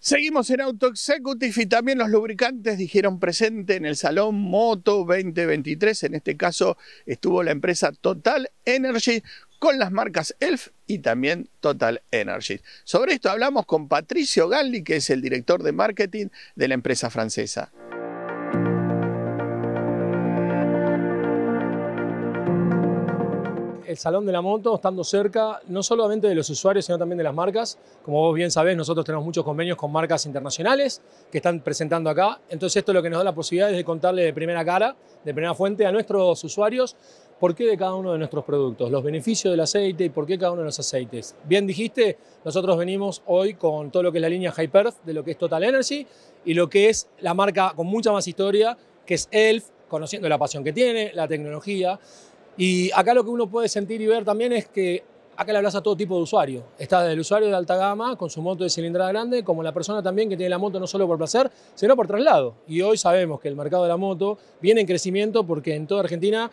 Seguimos en Auto Executive y también los lubricantes dijeron presente en el Salón Moto 2023. En este caso estuvo la empresa Total Energy con las marcas ELF y también Total Energy. Sobre esto hablamos con Patricio Galli, que es el director de marketing de la empresa francesa. el Salón de la Moto, estando cerca no solamente de los usuarios, sino también de las marcas. Como vos bien sabés, nosotros tenemos muchos convenios con marcas internacionales que están presentando acá. Entonces esto lo que nos da la posibilidad es de contarle de primera cara, de primera fuente a nuestros usuarios por qué de cada uno de nuestros productos, los beneficios del aceite y por qué cada uno de los aceites. Bien dijiste, nosotros venimos hoy con todo lo que es la línea Hyperth de lo que es Total Energy y lo que es la marca con mucha más historia, que es ELF, conociendo la pasión que tiene, la tecnología. Y acá lo que uno puede sentir y ver también es que acá le hablas a todo tipo de usuario. Está desde el usuario de alta gama con su moto de cilindrada grande, como la persona también que tiene la moto no solo por placer, sino por traslado. Y hoy sabemos que el mercado de la moto viene en crecimiento porque en toda Argentina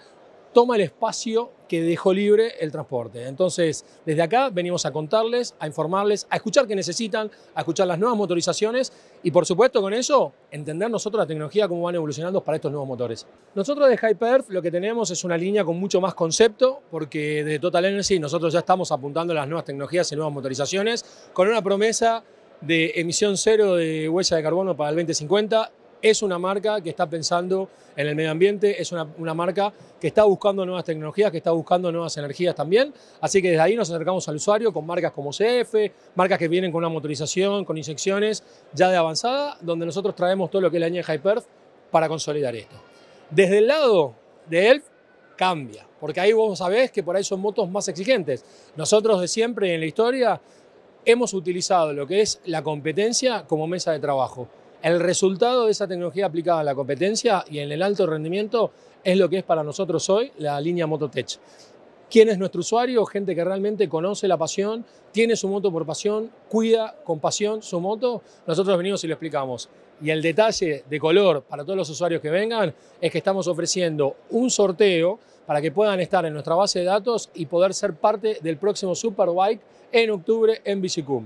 toma el espacio que dejó libre el transporte. Entonces, desde acá venimos a contarles, a informarles, a escuchar qué necesitan, a escuchar las nuevas motorizaciones y, por supuesto, con eso, entender nosotros la tecnología, cómo van evolucionando para estos nuevos motores. Nosotros de Hyperf lo que tenemos es una línea con mucho más concepto, porque de Total Energy nosotros ya estamos apuntando a las nuevas tecnologías y nuevas motorizaciones, con una promesa de emisión cero de huella de carbono para el 2050 es una marca que está pensando en el medio ambiente, es una, marca que está buscando nuevas tecnologías, que está buscando nuevas energías también. Así que desde ahí nos acercamos al usuario con marcas como CF, marcas que vienen con una motorización, con inyecciones ya de avanzada, donde nosotros traemos todo lo que es la línea Hyperth para consolidar esto. Desde el lado de ELF cambia, porque ahí vos sabés que por ahí son motos más exigentes. Nosotros de siempre en la historia hemos utilizado lo que es la competencia como mesa de trabajo. El resultado de esa tecnología aplicada a la competencia y en el alto rendimiento es lo que es para nosotros hoy la línea Mototech. ¿Quién es nuestro usuario? Gente que realmente conoce la pasión, tiene su moto por pasión, cuida con pasión su moto. Nosotros venimos y lo explicamos. Y el detalle de color para todos los usuarios que vengan es que estamos ofreciendo un sorteo para que puedan estar en nuestra base de datos y poder ser parte del próximo Superbike en octubre en Bicicum.